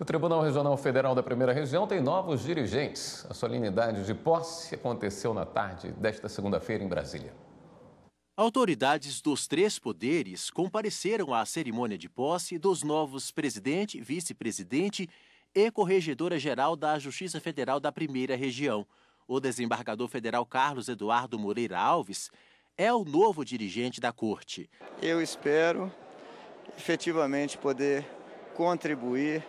O Tribunal Regional Federal da Primeira Região tem novos dirigentes. A solenidade de posse aconteceu na tarde desta segunda-feira em Brasília. Autoridades dos três poderes compareceram à cerimônia de posse dos novos presidente, vice-presidente e corregedora-geral da Justiça Federal da Primeira Região. O desembargador federal Carlos Eduardo Moreira Alves é o novo dirigente da Corte. Eu espero efetivamente poder contribuir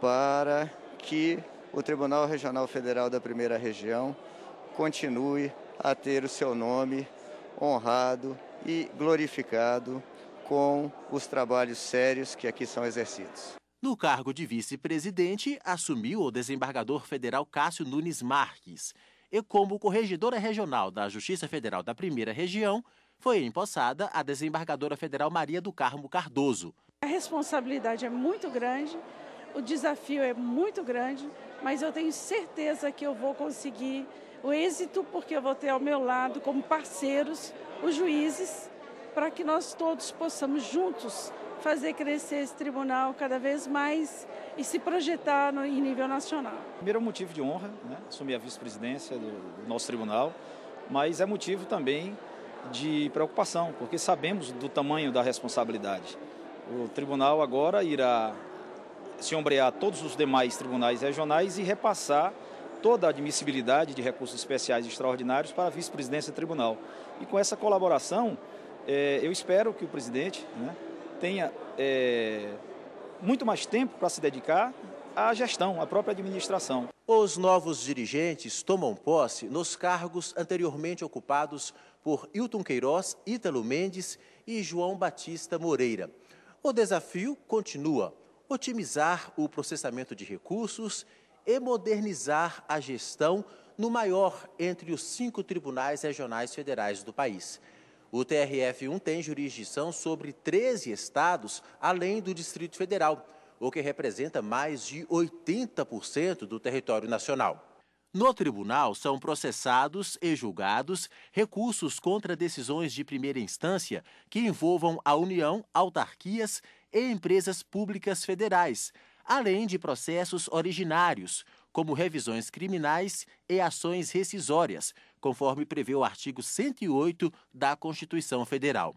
para que o Tribunal Regional Federal da Primeira Região continue a ter o seu nome honrado e glorificado com os trabalhos sérios que aqui são exercidos. No cargo de vice-presidente, assumiu o desembargador federal Cássio Nunes Marques. E como corregedora regional da Justiça Federal da Primeira Região, foi empossada a desembargadora federal Maria do Carmo Cardoso. A responsabilidade é muito grande, o desafio é muito grande, mas eu tenho certeza que eu vou conseguir o êxito, porque eu vou ter ao meu lado, como parceiros, os juízes, para que nós todos possamos juntos fazer crescer esse tribunal cada vez mais e se projetar no, em nível nacional. Primeiro é um motivo de honra, né? assumir a vice-presidência do, do nosso tribunal, mas é motivo também de preocupação, porque sabemos do tamanho da responsabilidade. O tribunal agora irá se ombrear todos os demais tribunais regionais e repassar toda a admissibilidade de recursos especiais extraordinários para a vice-presidência do tribunal. E com essa colaboração, eh, eu espero que o presidente né, tenha eh, muito mais tempo para se dedicar à gestão, à própria administração. Os novos dirigentes tomam posse nos cargos anteriormente ocupados por Hilton Queiroz, Ítalo Mendes e João Batista Moreira. O desafio continua otimizar o processamento de recursos e modernizar a gestão no maior entre os cinco tribunais regionais federais do país. O TRF1 tem jurisdição sobre 13 estados, além do Distrito Federal, o que representa mais de 80% do território nacional. No tribunal são processados e julgados recursos contra decisões de primeira instância que envolvam a União, autarquias e empresas públicas federais, além de processos originários, como revisões criminais e ações rescisórias, conforme prevê o artigo 108 da Constituição Federal.